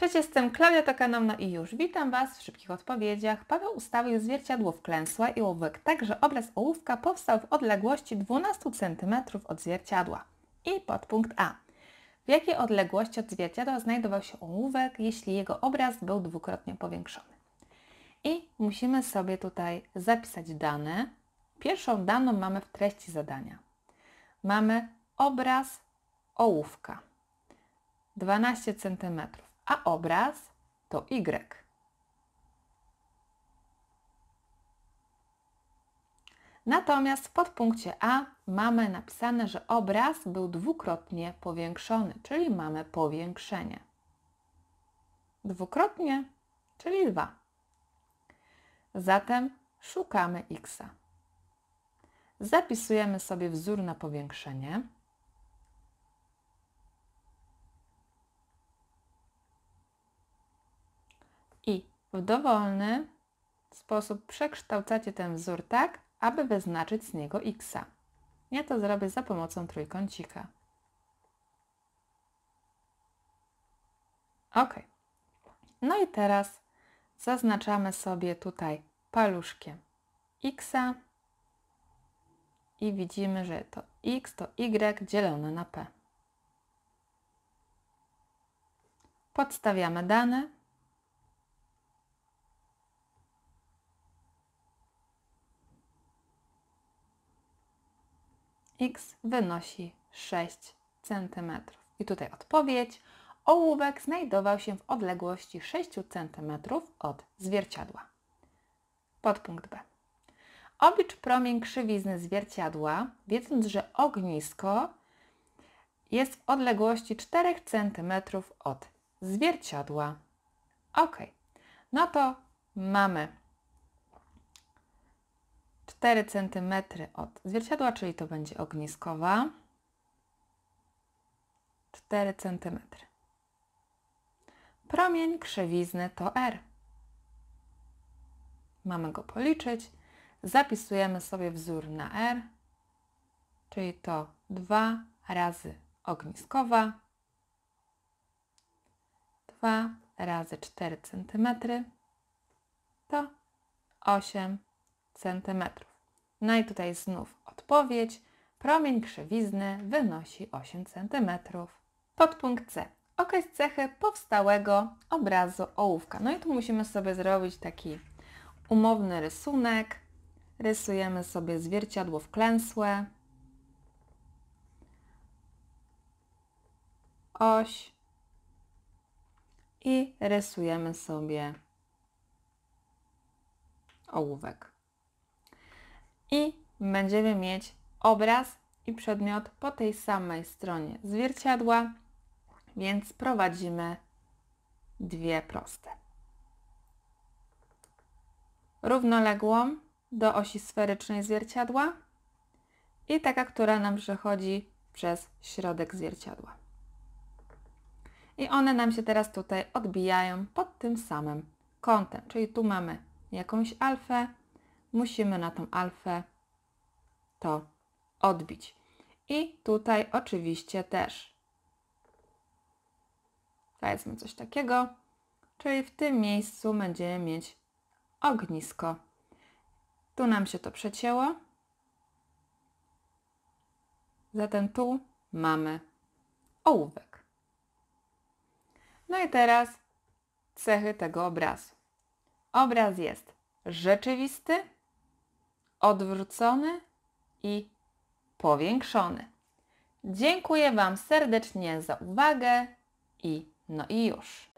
Cześć, jestem Klaudia Tokanowna i już witam Was w szybkich odpowiedziach. Paweł ustawił zwierciadło wklęsłe i ołówek tak, że obraz ołówka powstał w odległości 12 cm od zwierciadła. I podpunkt A. W jakiej odległości od zwierciadła znajdował się ołówek, jeśli jego obraz był dwukrotnie powiększony? I musimy sobie tutaj zapisać dane. Pierwszą daną mamy w treści zadania. Mamy obraz ołówka 12 cm a obraz to Y. Natomiast w podpunkcie A mamy napisane, że obraz był dwukrotnie powiększony, czyli mamy powiększenie. Dwukrotnie, czyli 2. Zatem szukamy x. Zapisujemy sobie wzór na powiększenie. w dowolny sposób przekształcacie ten wzór tak, aby wyznaczyć z niego x. Ja to zrobię za pomocą trójkącika. Ok. No i teraz zaznaczamy sobie tutaj paluszkiem x i widzimy, że to x to y dzielone na p. Podstawiamy dane x wynosi 6 cm. I tutaj odpowiedź. Ołówek znajdował się w odległości 6 cm od zwierciadła. Podpunkt B. Oblicz promień krzywizny zwierciadła, wiedząc, że ognisko jest w odległości 4 cm od zwierciadła. Ok, no to mamy 4 cm od zwierciadła, czyli to będzie ogniskowa. 4 cm. Promień krzewizny to R. Mamy go policzyć. Zapisujemy sobie wzór na R, czyli to 2 razy ogniskowa, 2 razy 4 cm to 8 cm. No i tutaj znów odpowiedź. Promień krzywizny wynosi 8 cm. Podpunkt C. Okres cechy powstałego obrazu ołówka. No i tu musimy sobie zrobić taki umowny rysunek. Rysujemy sobie zwierciadło wklęsłe. Oś. I rysujemy sobie ołówek i będziemy mieć obraz i przedmiot po tej samej stronie zwierciadła, więc prowadzimy dwie proste. Równoległą do osi sferycznej zwierciadła i taka, która nam przechodzi przez środek zwierciadła. I one nam się teraz tutaj odbijają pod tym samym kątem, czyli tu mamy jakąś alfę, musimy na tą alfę to odbić. I tutaj oczywiście też. Powiedzmy coś takiego, czyli w tym miejscu będziemy mieć ognisko. Tu nam się to przecięło. Zatem tu mamy ołówek. No i teraz cechy tego obrazu. Obraz jest rzeczywisty, odwrócony i powiększony. Dziękuję Wam serdecznie za uwagę i no i już.